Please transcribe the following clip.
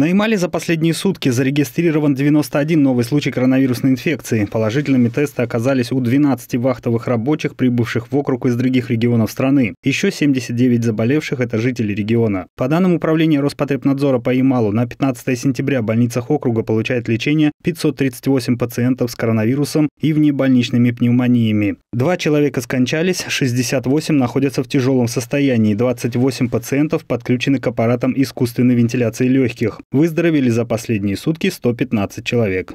На Ямале за последние сутки зарегистрирован 91 новый случай коронавирусной инфекции. Положительными тесты оказались у 12 вахтовых рабочих, прибывших в округ из других регионов страны. Еще 79 заболевших – это жители региона. По данным Управления Роспотребнадзора по Ямалу, на 15 сентября в больницах округа получает лечение 538 пациентов с коронавирусом и внебольничными пневмониями. Два человека скончались, 68 находятся в тяжелом состоянии, 28 пациентов подключены к аппаратам искусственной вентиляции легких. Выздоровели за последние сутки 115 человек.